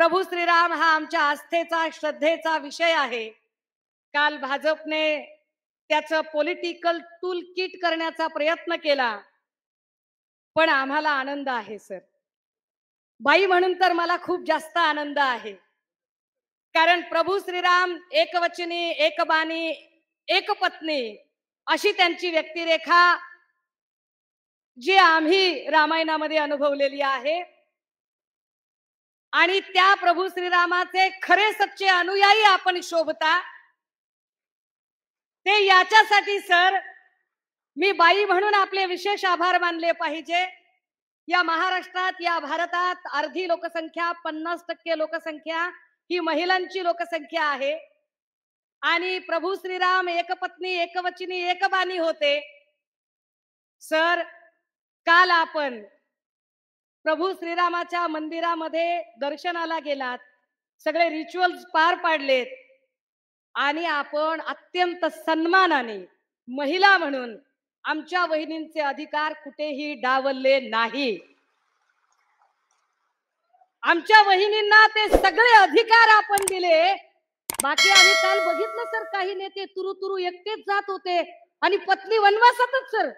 प्रभू श्रीराम हा आमच्या आस्थेचा श्रद्धेचा विषय आहे काल भाजपने त्याचं पॉलिटिकल टूल किट करण्याचा प्रयत्न केला पण आम्हाला आनंद आहे सर बाई म्हणून तर मला खूप जास्त आनंद आहे कारण प्रभू श्रीराम एकवचनी एक बाणी एक पत्नी अशी त्यांची व्यक्तिरेखा जी आम्ही रामायणामध्ये अनुभवलेली आहे आणि त्या प्रभू श्रीरामाचे खरे सच्चे अनुयायी आपण शोभता ते याच्यासाठी सर मी बाई म्हणून आपले विशेष आभार मानले पाहिजे या महाराष्ट्रात या भारतात अर्धी लोकसंख्या पन्नास टक्के लोकसंख्या ही महिलांची लोकसंख्या आहे आणि प्रभू श्रीराम एकपत्नी एकवचनी एकबानी होते सर काल आपण प्रभू श्रीरामाच्या मंदिरामध्ये दर्शनाला गेलात सगळे रिच्युअल पार पाडलेत आणि आपण अत्यंत सन्मानाने महिला म्हणून आमच्या वहिनींचे अधिकार कुठेही डावलले नाही आमच्या वहिनींना ते सगळे अधिकार आपण दिले बाकी आम्ही काल बघितलं सर काही नेते तुरु तुरु एकटेच जात होते आणि पत्नी वनवासातच सर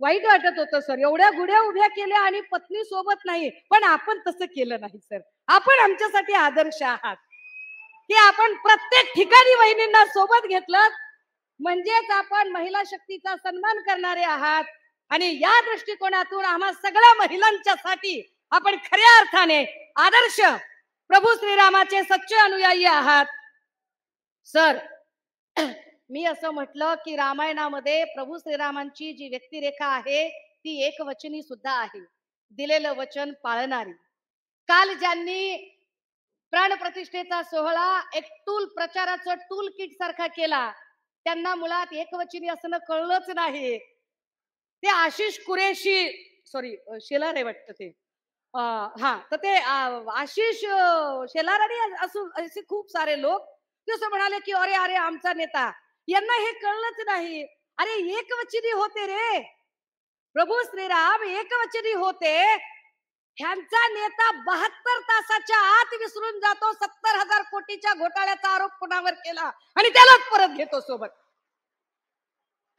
वाईट वाटत होतं सर एवढ्या गुड्या उभ्या केल्या आणि पत्नी सोबत नाही पण आपण तसं केलं नाही सर आपण आमच्यासाठी आदर्श आहात की आपण प्रत्येक ठिकाणी वहिनींना सोबत घेतलं म्हणजेच आपण महिला शक्तीचा सन्मान करणारे आहात आणि या दृष्टिकोनातून आम्हा सगळ्या महिलांच्या साठी आपण खऱ्या अर्थाने आदर्श प्रभू श्रीरामाचे सच्चे अनुयायी आहात सर मी असं म्हटलं की रामायणामध्ये प्रभू श्रीरामांची जी व्यक्तिरेखा आहे ती एकवचनी सुद्धा आहे दिलेलं वचन पाळणारी काल ज्यांनी प्राणप्रतिष्ठेचा सोहळा एक टूल प्रचाराचं टूल किट सारखा केला त्यांना मुळात एकवचनी असणं कळलंच नाही ते आशिष कुरेशी सॉरी शेलारे वाटत ते हा तर ते आशिष शेलाराने असू असे खूप सारे लोक ते म्हणाले की अरे अरे आमचा नेता यांना हे कळलंच नाही अरे एकवचनी होते रे प्रभू श्रीराम एकवचनी होते ह्यांचा नेता बहात्तर तासाच्या आत विसरून जातो सत्तर हजार कोटीच्या घोटाळ्याचा आरोप कोणावर केला आणि त्यालाच परत घेतो सोबत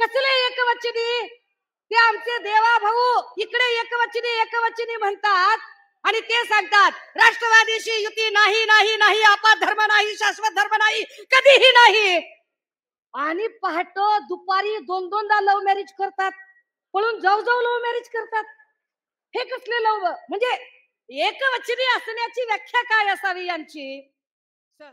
कसले एकवचनी ते आमचे देवा भाऊ इकडे एकवचनी एकवचनी म्हणतात आणि ते सांगतात राष्ट्रवादीशी युती नाही नाही नाही आपा धर्म नाही शाश्वत धर्म नाही कधीही नाही आणि पहाट दुपारी दोन दोनदा लव्ह मॅरेज करतात पळून जाऊ जाऊ लव्ह मॅरेज करतात हे कसले लव्ह म्हणजे एकवचनी असण्याची व्याख्या काय असावी यांची सर